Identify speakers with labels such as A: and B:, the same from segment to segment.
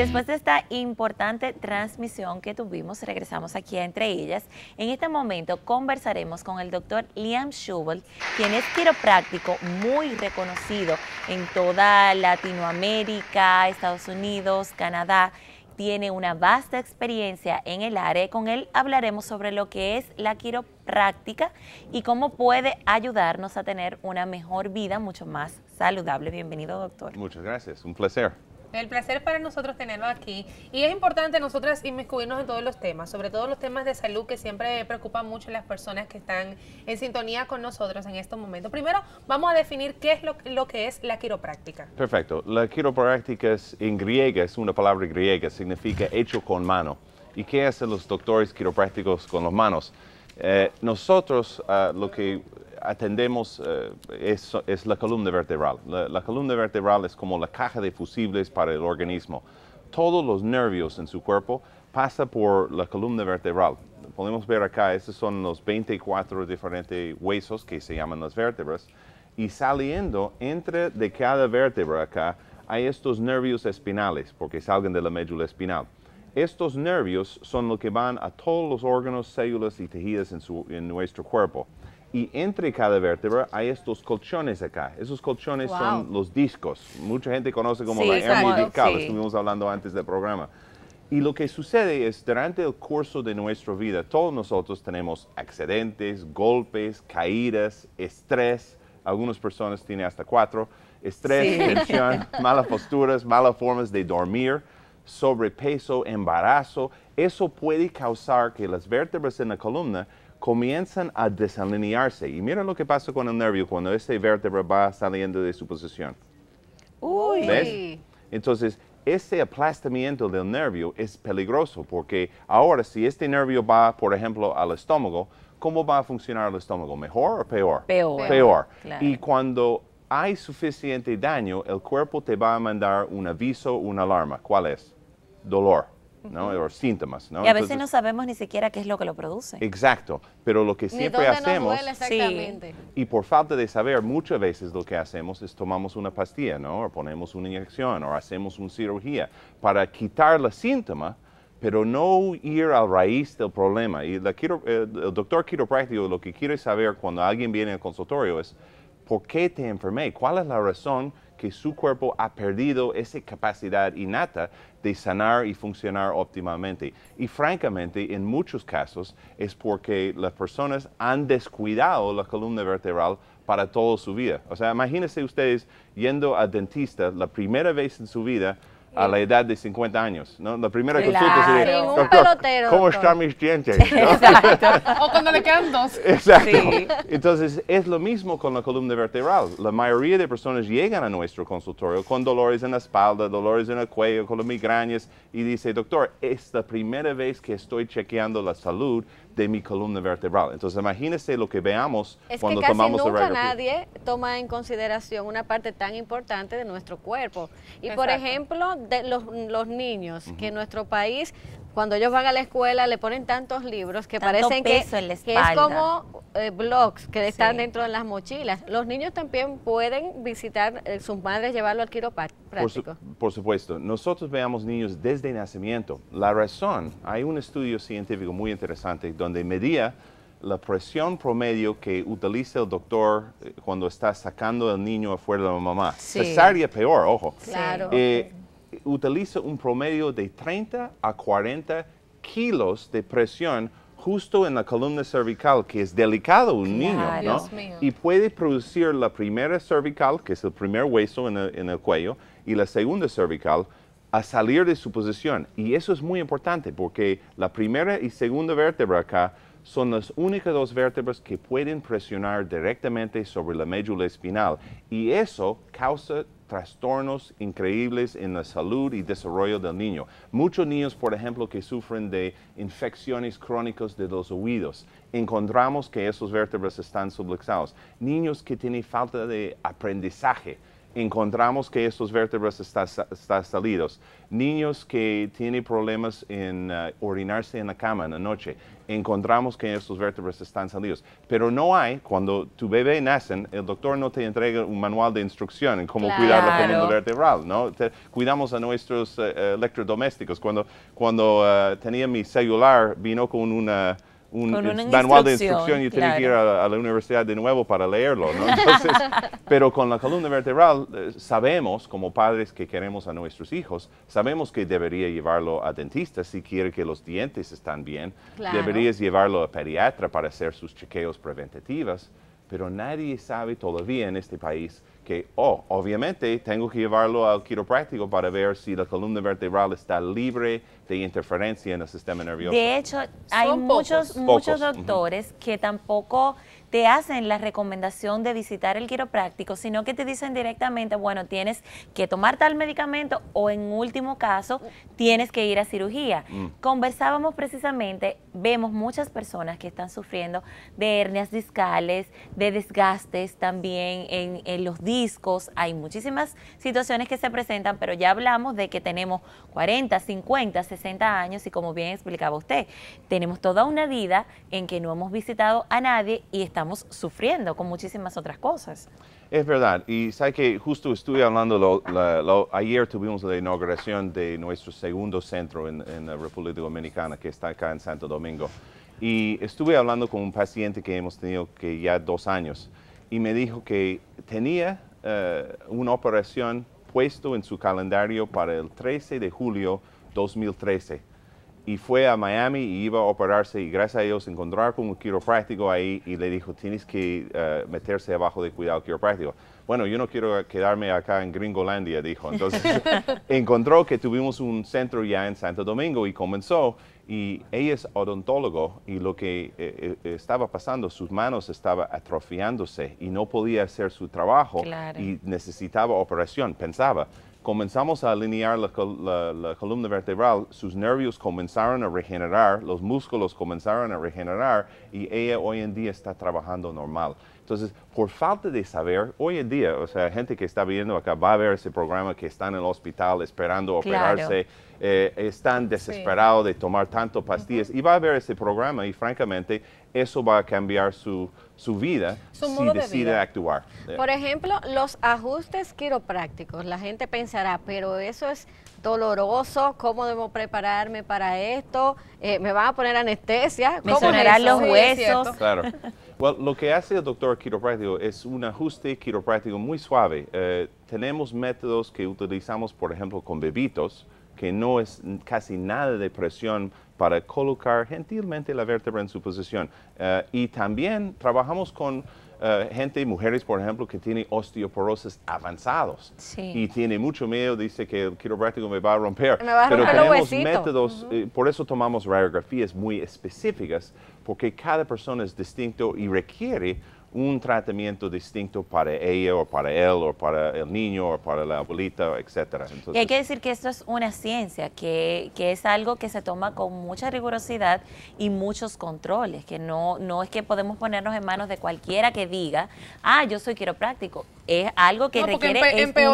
A: después de esta importante transmisión que tuvimos, regresamos aquí Entre Ellas. En este momento conversaremos con el doctor Liam Schubel, quien es quiropráctico muy reconocido en toda Latinoamérica, Estados Unidos, Canadá. Tiene una vasta experiencia en el área. Con él hablaremos sobre lo que es la quiropráctica y cómo puede ayudarnos a tener una mejor vida, mucho más saludable. Bienvenido, doctor.
B: Muchas gracias. Un placer.
C: El placer para nosotros tenerlo aquí. Y es importante nosotras inmiscuirnos en todos los temas, sobre todo los temas de salud que siempre preocupan mucho a las personas que están en sintonía con nosotros en estos momentos. Primero, vamos a definir qué es lo, que es la quiropráctica.
B: Perfecto. La quiropráctica es, en griega, es una palabra griega, significa hecho con mano. ¿Y qué hacen los doctores quiroprácticos con las manos? Eh, nosotros, ah, lo que atendemos eh, es, la columna vertebral. La, columna vertebral es como la caja de fusibles para el organismo. Todos los nervios en su cuerpo pasa por la columna vertebral. Podemos ver acá, estos son los 24 diferentes huesos que se llaman las vértebras. Y saliendo entre de cada vértebra acá hay estos nervios espinales, porque salgan de la médula espinal. Estos nervios son los que van a todos los órganos, células y tejidos en nuestro cuerpo y entre cada vértebra hay estos colchones acá. Esos colchones son los discos. Mucha gente conoce como la hernia discal, estuvimos hablando antes del programa. Y lo que sucede es, durante el curso de nuestra vida, todos nosotros tenemos accidentes, golpes, caídas, estrés. Algunas personas tienen hasta cuatro. Estrés, tensión, malas posturas, malas formas de dormir, sobrepeso, embarazo. Eso puede causar que las vértebras en la columna comienzan a desalinearse. Y miren lo que pasa con el nervio cuando este vértebra va saliendo de su posición. Uy. Entonces, este aplastamiento del nervio es peligroso porque ahora si este nervio va, por ejemplo, al estómago, ¿cómo va a funcionar el estómago? ¿Mejor o peor? Peor. Peor. Y cuando hay suficiente daño, el cuerpo te va a mandar un aviso, una alarma. ¿Cuál es? Dolor síntomas, Y a veces no
A: sabemos ni siquiera qué es lo que lo produce.
B: Exacto, pero lo que siempre hacemos... Y por falta de saber, muchas veces lo que hacemos es tomamos una pastilla, ¿no? O ponemos una inyección, o hacemos una cirugía para quitar la síntoma pero no ir a raíz del problema. Y la eh, el doctor quiropráctico lo que quiere saber cuando alguien viene al consultorio es, ¿por qué te enfermé? ¿Cuál es la razón que su cuerpo ha perdido esa capacidad innata de sanar y funcionar óptimamente. Y francamente, en muchos casos es porque las personas han descuidado la columna vertebral para toda su vida. O sea, imagínense ustedes yendo al dentista la primera vez en su vida, a la edad de 50 años. ¿no? La primera consulta sería, ¿cómo están mis dientes? Exacto.
C: o cuando le quedan Exacto.
B: Entonces, es lo mismo con la columna vertebral. La mayoría de personas llegan a nuestro consultorio con dolores en la espalda, dolores en el cuello, con migrañas, y dice, doctor, es la primera vez que estoy chequeando la salud de mi columna vertebral. Entonces, imagínese lo que veamos es cuando que casi tomamos nunca
D: nadie toma en consideración una parte tan importante de nuestro cuerpo. Y por ejemplo, de los, niños, que en nuestro país cuando ellos van a la escuela le ponen tantos libros que parecen que, es como eh, blogs que están dentro de las mochilas. Los niños también pueden visitar eh, sus madres, llevarlo al quiropráctico. Por,
B: por, supuesto, nosotros veamos niños desde nacimiento. La razón, hay un estudio científico muy interesante donde medía la presión promedio que utiliza el doctor eh, cuando está sacando al niño afuera de la mamá. Sí. Cesárea peor, ojo. Claro. Eh, utiliza un promedio de 30 a 40 kilos de presión justo en la columna cervical, que es delicado un niño, ¿no? Y puede producir la primera cervical, que es el primer hueso en el, en el, cuello, y la segunda cervical a salir de su posición. Y eso es muy importante porque la primera y segunda vértebra acá son las únicas dos vértebras que pueden presionar directamente sobre la médula espinal. Y eso causa trastornos increíbles en la salud y desarrollo del niño. Muchos niños, por ejemplo, que sufren de infecciones crónicas de los oídos, encontramos que esos vértebras están sublexados Niños que tienen falta de aprendizaje, encontramos que estos vértebras están, salidos. Niños que tienen problemas en uh, orinarse en la cama en la noche, encontramos que estos vértebras están salidos. Pero no hay, cuando tu bebé nace, el doctor no te entrega un manual de instrucción en cómo cuidar la columna vertebral, ¿no? cuidamos a nuestros eh, electrodomésticos. Cuando, cuando uh, tenía mi celular, vino con una un manual de instrucción y claro. que ir a, la universidad de nuevo para leerlo. ¿no? Entonces, pero con la columna vertebral eh, sabemos, como padres que queremos a nuestros hijos, sabemos que debería llevarlo a dentista si quiere que los dientes están bien. Deberías llevarlo a pediatra para hacer sus chequeos preventivos, Pero nadie sabe todavía en este país que, oh, obviamente tengo que llevarlo al quiropráctico para ver si la columna vertebral está libre de interferencia en el sistema nervioso. De
A: hecho, hay muchos, muchos doctores que tampoco te hacen la recomendación de visitar el quiropráctico, sino que te dicen directamente, bueno, tienes que tomar tal medicamento o en último caso, tienes que ir a cirugía. Mm. Conversábamos precisamente, vemos muchas personas que están sufriendo de hernias discales, de desgastes también en, en los discos, hay muchísimas situaciones que se presentan, pero ya hablamos de que tenemos 40, 50, 60 60 años y como bien explicaba usted, tenemos toda una vida en que no hemos visitado a nadie y estamos sufriendo con muchísimas otras cosas.
B: Es verdad, y sabe que justo estuve hablando, ayer tuvimos la inauguración de nuestro segundo centro en, la República Dominicana, que está acá en Santo Domingo, y estuve hablando con un paciente que hemos tenido que ya dos años, y me dijo que tenía eh, una operación puesto en su calendario para el 13 de julio 2013 y fue a Miami y iba a operarse y gracias a Dios encontrar con un quiropráctico ahí y le dijo tienes que eh, meterse abajo de cuidado quiropráctico. Bueno, yo no quiero quedarme acá en Gringolandia, dijo. Entonces encontró que tuvimos un centro ya en Santo Domingo y comenzó y ella es odontólogo y lo que eh, eh, estaba pasando, sus manos estaban atrofiándose y no podía hacer su trabajo y necesitaba operación, pensaba comenzamos a alinear la, columna vertebral, sus nervios comenzaron a regenerar, los músculos comenzaron a regenerar y ella hoy en día está trabajando normal. Entonces, por falta de saber, hoy en día, o sea, gente que está viendo acá va a ver ese programa que están en el hospital esperando operarse, eh, están desesperados de tomar tanto pastillas y va a ver ese programa y francamente eso va a cambiar su, su vida si decide actuar. Por
D: ejemplo, los ajustes quiroprácticos. La gente pensará, pero eso es doloroso, ¿cómo debo prepararme para esto? Eh, ¿Me van a poner anestesia? ¿Cómo ¿Me sonarán los huesos? claro.
B: lo que hace el doctor quiropráctico es un ajuste quiropráctico muy suave. Eh, tenemos métodos que utilizamos, por ejemplo, con bebitos, que no es casi nada de presión para colocar gentilmente la vértebra en su posición. Eh, y también trabajamos con eh, gente, mujeres, por ejemplo, que tiene osteoporosis avanzados y tiene mucho miedo, dice que el quiropráctico me va a romper. Me Pero tenemos métodos, eh, por eso tomamos radiografías muy específicas, porque cada persona es distinto y requiere un tratamiento distinto para ella o para él o para el niño o para la abuelita, etc. y hay
A: que decir que esto es una ciencia, que, que, es algo que se toma con mucha rigurosidad y muchos controles, que no, no es que podemos ponernos en manos de cualquiera que diga, ah, yo soy quiropráctico, es algo que requiere empe,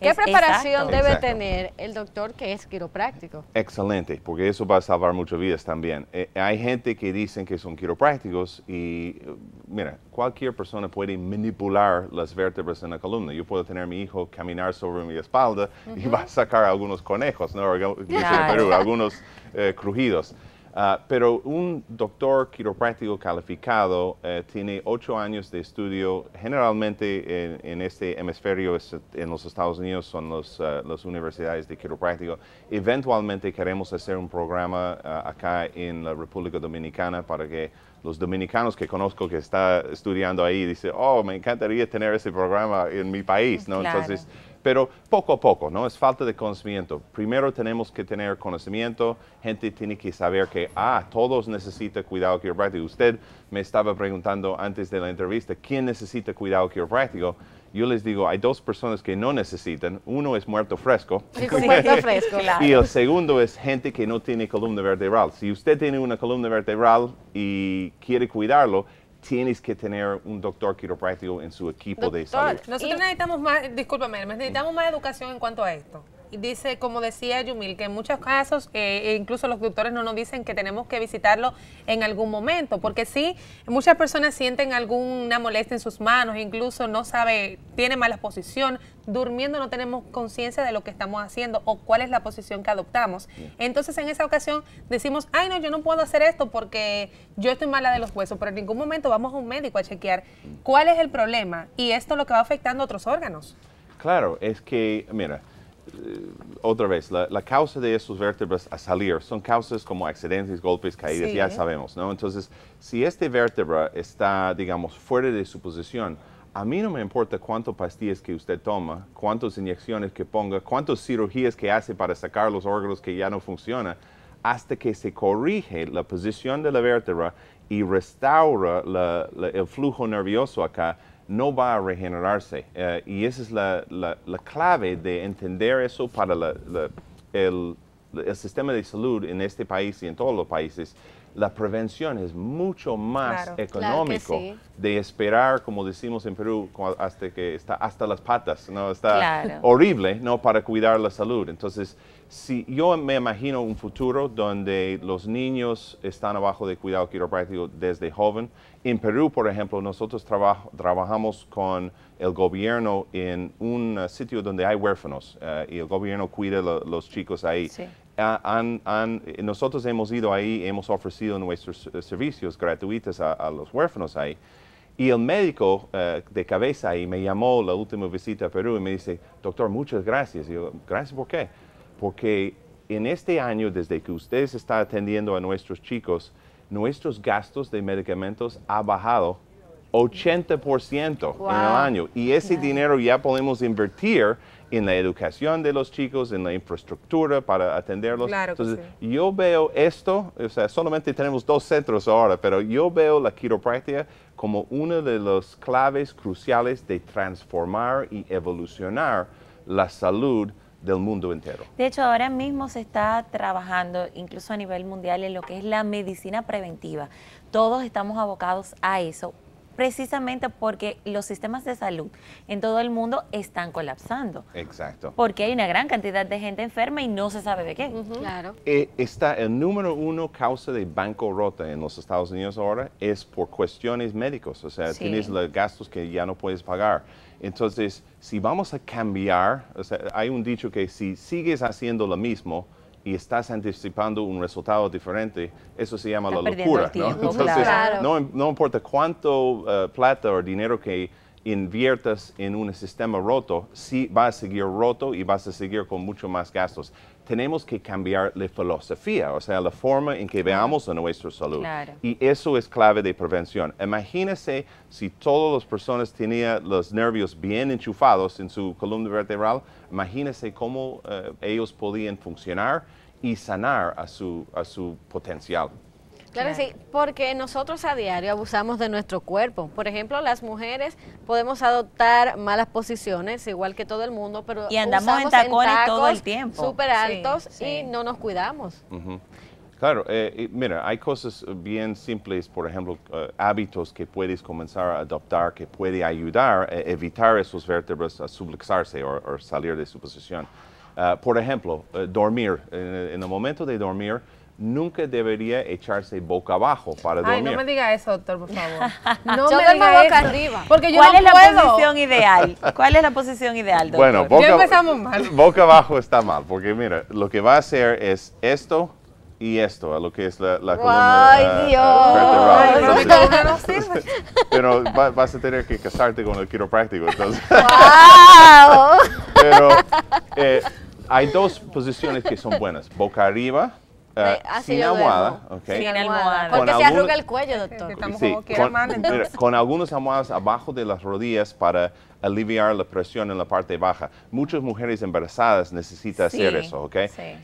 A: ¿Qué preparación debe
D: tener el doctor que es quiropráctico?
B: Excelente, porque eso va a salvar muchas vidas también. Eh, hay gente que dicen que son quiroprácticos y, eh, mira, cualquier persona puede manipular las vértebras en la columna. Yo puedo tener a mi hijo caminar sobre mi espalda y va a sacar algunos conejos, ¿no? algunos eh, crujidos. Ah, pero un doctor quiropráctico calificado eh, tiene ocho años de estudio. Generalmente en, este hemisferio, en los Estados Unidos, son los, ah, las universidades de quiropráctico. Eventualmente queremos hacer un programa ah, acá en la República Dominicana para que los dominicanos que conozco que está estudiando ahí, dice, oh, me encantaría tener ese programa en mi país, ¿no? Entonces, pero poco a poco, ¿no? Es falta de conocimiento. Primero tenemos que tener conocimiento, gente tiene que saber que, ah, todos necesitan cuidado quiropráctico. Usted me estaba preguntando antes de la entrevista, ¿quién necesita cuidado quiropráctico? Yo les digo, hay dos personas que no necesitan. Uno es muerto fresco. muerto fresco, Y el segundo es gente que no tiene columna vertebral. Si usted tiene una columna vertebral y quiere cuidarlo, tienes que tener un doctor quiropráctico en su equipo de salud.
C: Nosotros necesitamos más, discúlpame, necesitamos más educación en cuanto a esto dice, como decía Yumil, que en muchos casos, incluso los doctores no nos dicen que tenemos que visitarlo en algún momento, porque sí, muchas personas sienten alguna molestia en sus manos, incluso no sabe, tiene mala posición, durmiendo no tenemos conciencia de lo que estamos haciendo o cuál es la posición que adoptamos. Entonces en esa ocasión decimos, ay no, yo no puedo hacer esto porque yo estoy mala de los huesos, pero en ningún momento vamos a un médico a chequear mm. cuál es el problema y esto es lo que va afectando a otros órganos.
B: Claro, es que, mira, eh, otra vez, la, causa de esos vértebras a salir son causas como accidentes, golpes, caídas, ya sabemos, ¿no? Entonces, si este vértebra está, digamos, fuera de su posición, a mí no me importa cuántas pastillas que usted toma, cuántas inyecciones que ponga, cuántas cirugías que hace para sacar los órganos que ya no funcionan, hasta que se corrige la posición de la vértebra y restaura el flujo nervioso acá, no va a regenerarse. Eh, y esa es la, clave de entender eso para el, sistema de salud en este país y en todos los países. La prevención es mucho más económico de esperar, como decimos en Perú, hasta que está hasta las patas, ¿no? Está horrible, ¿no? Para cuidar la salud. Entonces, si yo me imagino un futuro donde los niños están abajo de cuidado quiropráctico desde joven. En Perú, por ejemplo, nosotros trabajamos con el gobierno en un eh, sitio donde hay huérfanos eh, y el gobierno cuida los chicos ahí. nosotros hemos ido ahí, hemos ofrecido nuestros eh, servicios gratuitos a, los huérfanos ahí. Y el médico de cabeza ahí me llamó la última visita a Perú y me dice, doctor, muchas gracias. yo, gracias por qué porque en este año, desde que ustedes están atendiendo a nuestros chicos, nuestros gastos de medicamentos ha bajado 80% en el año. Y ese dinero ya podemos invertir en la educación de los chicos, en la infraestructura para atenderlos. Entonces, yo veo esto, o sea, solamente tenemos dos centros ahora, pero yo veo la quiropráctica como una de las claves cruciales de transformar y evolucionar la salud del mundo entero.
A: De hecho, ahora mismo se está trabajando, incluso a nivel mundial, en lo que es la medicina preventiva. Todos estamos abocados a eso, precisamente porque los sistemas de salud en todo el mundo están colapsando. Exacto. Porque hay una gran cantidad de gente enferma y no se sabe de qué. Claro.
B: Eh, está el número uno causa de bancarrota en los Estados Unidos ahora es por cuestiones médicas. O sea, tienes los gastos que ya no puedes pagar. Entonces, si vamos a cambiar, o sea, hay un dicho que si sigues haciendo lo mismo, y estás anticipando un resultado diferente, eso se llama la locura. ¿no? Entonces, no, importa cuánto eh, plata o dinero que inviertas en un sistema roto, sí va a seguir roto y vas a seguir con mucho más gastos. Tenemos que cambiar la filosofía, o sea, la forma en que veamos a nuestra salud. Y eso es clave de prevención. Imagínese si todas las personas tenían los nervios bien enchufados en su columna vertebral, imagínese cómo eh, ellos podían funcionar y sanar a su potencial.
D: Claro, sí, porque nosotros a diario abusamos de nuestro cuerpo. Por ejemplo, las mujeres podemos adoptar malas posiciones, igual que todo el mundo, pero y andamos en tacones todo el tiempo, súper altos y no nos cuidamos.
B: Claro, eh, mira, hay cosas bien simples, por ejemplo, eh, hábitos que puedes comenzar a adoptar que puede ayudar a evitar esos vértebras a subluxarse o, salir de su posición. Ah, por ejemplo, eh, dormir. en el momento de dormir, nunca debería echarse boca abajo para dormir. Ay, no me
C: diga eso, doctor, por favor. No me diga boca eso. arriba. Porque yo ¿Cuál es la posición ideal?
A: ¿Cuál es la posición ideal, doctor? Bueno, boca, empezamos mal.
B: boca abajo está mal, porque mira, lo que va a hacer es esto y esto, a lo que es la, la columna ¡Ay, eh, eh, Dios! Pero vas a tener que casarte con el quiropráctico, entonces.
D: ¡Wow!
B: pero eh, hay dos posiciones que son buenas, boca arriba Ah, sin, almohada,
D: almohada, Porque con se arruga el cuello, doctor. con,
B: con, algunas almohadas abajo de las rodillas para aliviar la presión en la parte baja. Muchas mujeres embarazadas necesitan hacer eso, ¿ok?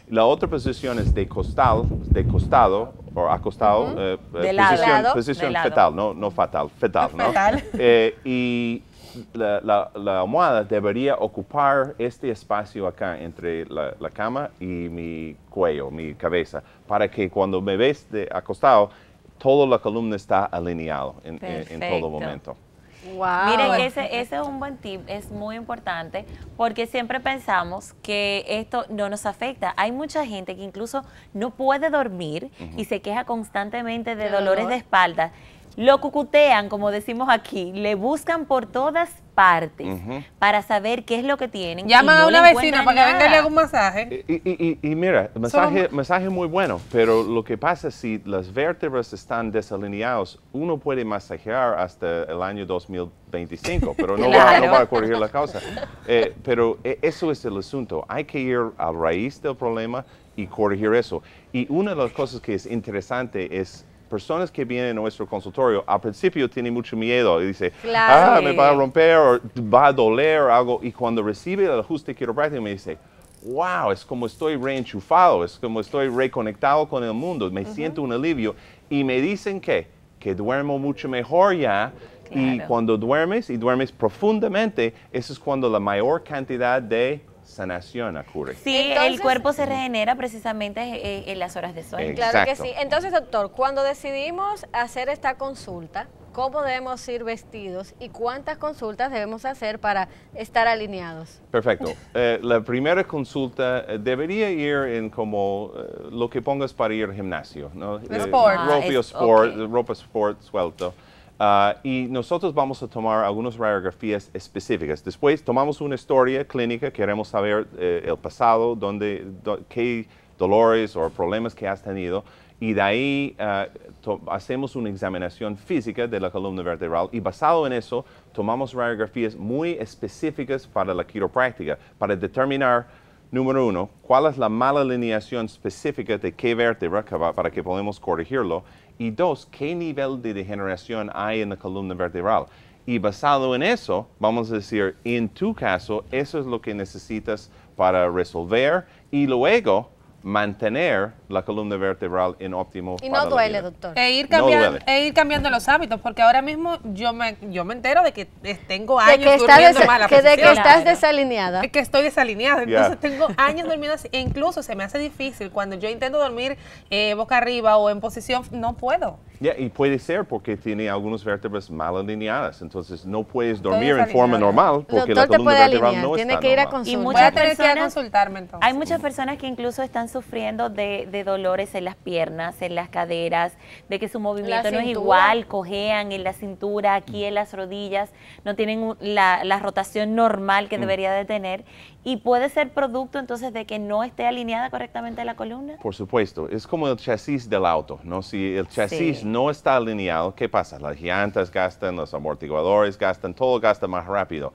B: La otra posición es de costado, de costado o acostado, eh, eh, posición, posición fetal, no, no fatal, fetal, ¿no? Eh, y la, almohada debería ocupar este espacio acá entre la, cama y mi cuello, mi cabeza, para que cuando me ves de acostado, toda la columna está alineada en, todo momento.
A: Wow. Miren, ese, es un buen tip, es muy importante, porque siempre pensamos que esto no nos afecta. Hay mucha gente que incluso no puede dormir y se queja constantemente de dolores de espalda. Lo cucutean, como decimos aquí, le buscan por todas partes para saber qué es lo que tienen. Llaman a una vecina para que venga y le haga un
C: masaje.
B: Y, y, y, mira, masaje, es masaje muy bueno, pero lo que pasa si las vértebras están desalineadas, uno puede masajear hasta el año 2025, pero no, va, a corregir la causa. Eh, pero eh, eso es el asunto. Hay que ir a raíz del problema y corregir eso. Y una de las cosas que es interesante es personas que vienen a nuestro consultorio al principio tienen mucho miedo y dice, ah, me va a romper o va a doler o algo. Y cuando recibe el ajuste quiropráctico me dice, wow, es como estoy reenchufado, es como estoy reconectado con el mundo, me siento un alivio. Y me dicen que, que duermo mucho mejor ya. Y cuando duermes y duermes profundamente, eso es cuando la mayor cantidad de sanación ocurre. Sí,
A: el cuerpo se regenera precisamente eh, eh, en las horas de sueño. Claro que sí.
D: Entonces, doctor, cuando decidimos hacer esta consulta, ¿cómo debemos ir vestidos y cuántas consultas debemos hacer para estar alineados?
B: Perfecto. Eh, la primera consulta debería ir en como lo que pongas para ir al gimnasio, ¿no? Ah, sport. ropa sport, ropa sport suelto. Ah, y nosotros vamos a tomar algunas radiografías específicas. Después tomamos una historia clínica, queremos saber eh, el pasado, dónde, qué dolores o problemas que has tenido. Y de ahí ah, hacemos una examinación física de la columna vertebral y basado en eso tomamos radiografías muy específicas para la quiropráctica, para determinar, número uno, cuál es la mala alineación específica de qué vértebra para que podamos corregirlo y dos, ¿qué nivel de degeneración hay en la columna vertebral? Y basado en eso, vamos a decir, en tu caso, eso es lo que necesitas para resolver y luego mantener la columna vertebral en óptimo. Y no duele,
C: doctor. E ir, cambiando, e ir cambiando los hábitos, porque ahora mismo yo me, yo me entero de que tengo años que durmiendo mal. de que estás desalineada. Que estoy desalineada, entonces tengo años durmiendo así. E incluso se me hace difícil cuando yo intento dormir eh, boca arriba o en posición, no puedo.
B: y puede ser porque tiene algunas vértebras mal alineadas, entonces no puedes dormir en forma normal porque doctor, la columna vertebral alinear, no tiene está que ir a Y muchas voy a
C: tener personas, que
A: consultarme Hay muchas personas que incluso están sufriendo de, dolores en las piernas, en las caderas, de que su movimiento no es igual, cojean en la cintura, aquí en las rodillas, no tienen la, rotación normal que mm. debería de tener y puede ser producto entonces de que no esté alineada correctamente la columna.
B: Por supuesto, es como el chasis del auto, ¿no? Si el chasis no está alineado, ¿qué pasa? Las llantas gastan, los amortiguadores gastan, todo gasta más rápido.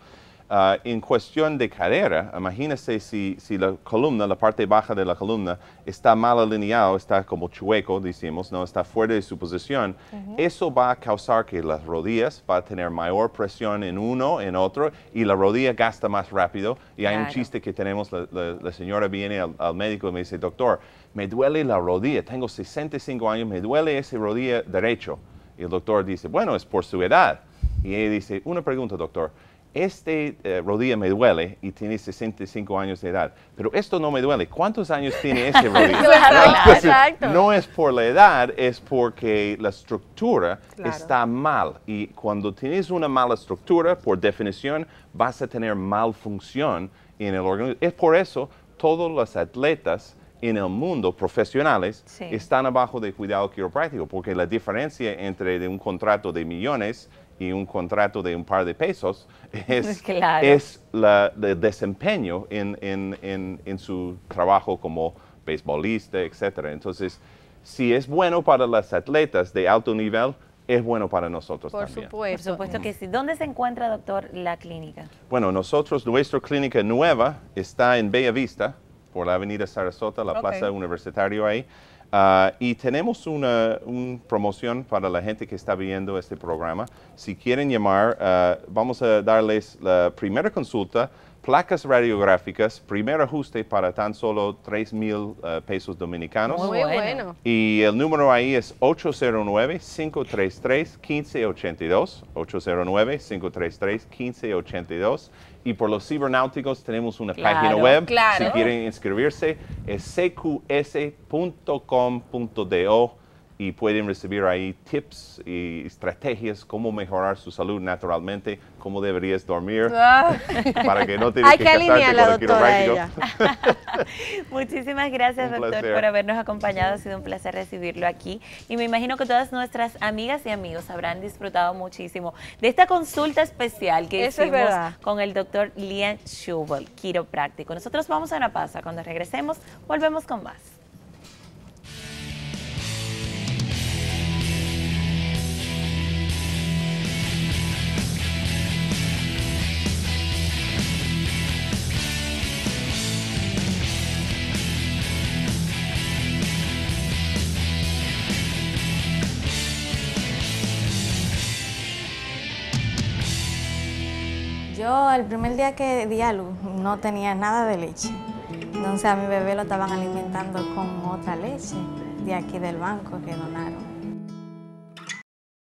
B: Ah, en cuestión de carrera, imagínese si, la columna, la parte baja de la columna, está mal alineado, está como chueco, decimos, ¿no? está fuera de su posición. Eso va a causar que las rodillas va a tener mayor presión en uno, en otro, y la rodilla gasta más rápido. Y hay un chiste que tenemos, la, señora viene al, médico y me dice, doctor, me duele la rodilla, tengo 65 años, me duele esa rodilla derecho. Y el doctor dice, bueno, es por su edad. Y ella dice, una pregunta, doctor este eh, rodilla me duele y tiene 65 años de edad, pero esto no me duele. ¿Cuántos años tiene ese rodilla? ¿no? Pues, no es por la edad, es porque la estructura está mal. Y cuando tienes una mala estructura, por definición, vas a tener mal función en el organismo. Es por eso todos los atletas en el mundo profesionales están abajo de cuidado quiropráctico, porque la diferencia entre un contrato de millones y un contrato de un par de pesos es, es la, el desempeño en, en, en, su trabajo como beisbolista, etc. Entonces, si es bueno para las atletas de alto nivel, es bueno para nosotros Por también.
A: Supuesto. Por supuesto que sí. ¿Dónde se encuentra, doctor, la clínica?
B: Bueno, nosotros, nuestra clínica nueva está en Bella Vista, por la avenida Sarasota, la plaza universitario ahí. Ah, y tenemos una, promoción para la gente que está viendo este programa. Si quieren llamar, ah, vamos a darles la primera consulta, placas radiográficas, primer ajuste para tan solo 3 mil ah, pesos dominicanos. Muy bueno. Y el número ahí es 809-533-1582. 809-533-1582. Y por los cibernáuticos tenemos una página web. Si quieren inscribirse, es cqs.com.do y pueden recibir ahí tips y estrategias cómo mejorar su salud naturalmente, cómo deberías dormir ah. para que no tengas que, casarte con el
A: Muchísimas gracias, doctor, por habernos acompañado. Ha sido un placer recibirlo aquí. Y me imagino que todas nuestras amigas y amigos habrán disfrutado muchísimo de esta consulta especial que hicimos con el doctor Lian Schubel, quiropráctico. Nosotros vamos a una pausa. Cuando regresemos, volvemos con más.
D: Yo el primer día que di a luz no tenía nada de leche. Entonces a mi bebé lo estaban alimentando con otra leche de aquí del banco que donaron.